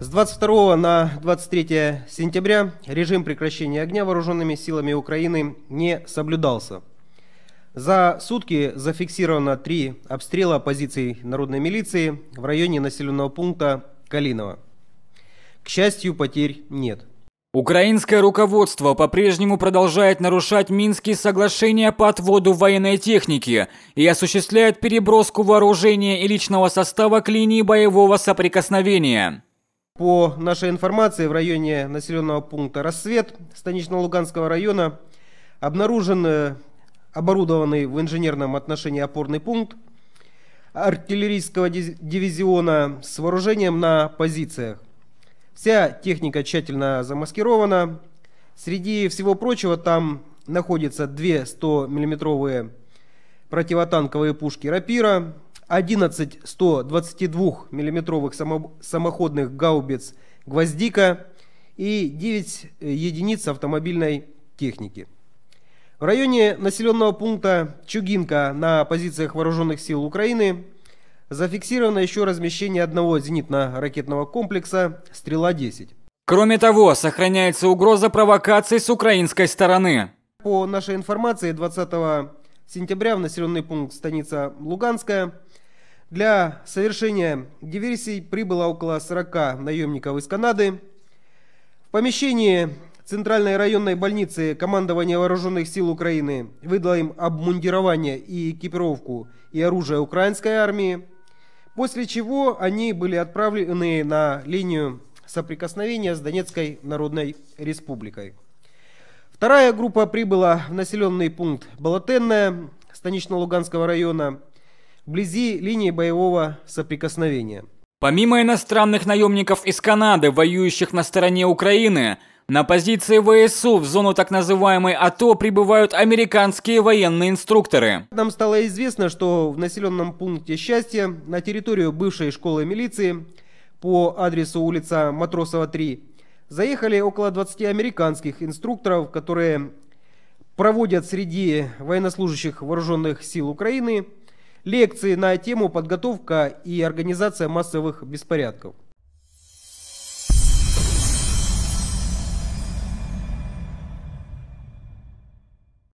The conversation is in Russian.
С 22 на 23 сентября режим прекращения огня вооруженными силами Украины не соблюдался. За сутки зафиксировано три обстрела позиций народной милиции в районе населенного пункта Калинова. К счастью, потерь нет. Украинское руководство по-прежнему продолжает нарушать Минские соглашения по отводу военной техники и осуществляет переброску вооружения и личного состава к линии боевого соприкосновения. По нашей информации, в районе населенного пункта «Рассвет» Станично-Луганского района обнаружен э, оборудованный в инженерном отношении опорный пункт артиллерийского дивизиона с вооружением на позициях. Вся техника тщательно замаскирована. Среди всего прочего там находятся две 100-миллиметровые противотанковые пушки «Рапира», 11 122 миллиметровых самоходных гаубиц «Гвоздика» и 9 единиц автомобильной техники. В районе населенного пункта Чугинка на позициях вооруженных сил Украины зафиксировано еще размещение одного зенитно-ракетного комплекса «Стрела-10». Кроме того, сохраняется угроза провокаций с украинской стороны. По нашей информации, 20 сентября в населенный пункт станица Луганская. Для совершения диверсий прибыло около 40 наемников из Канады. В помещении Центральной районной больницы командование вооруженных сил Украины выдало им обмундирование и экипировку и оружие украинской армии, после чего они были отправлены на линию соприкосновения с Донецкой Народной Республикой. Вторая группа прибыла в населенный пункт Болотенная Станично-Луганского района вблизи линии боевого соприкосновения. Помимо иностранных наемников из Канады, воюющих на стороне Украины, на позиции ВСУ в зону так называемой АТО прибывают американские военные инструкторы. Нам стало известно, что в населенном пункте «Счастье» на территорию бывшей школы милиции по адресу улица Матросова, 3, заехали около 20 американских инструкторов, которые проводят среди военнослужащих вооруженных сил Украины лекции на тему подготовка и организация массовых беспорядков.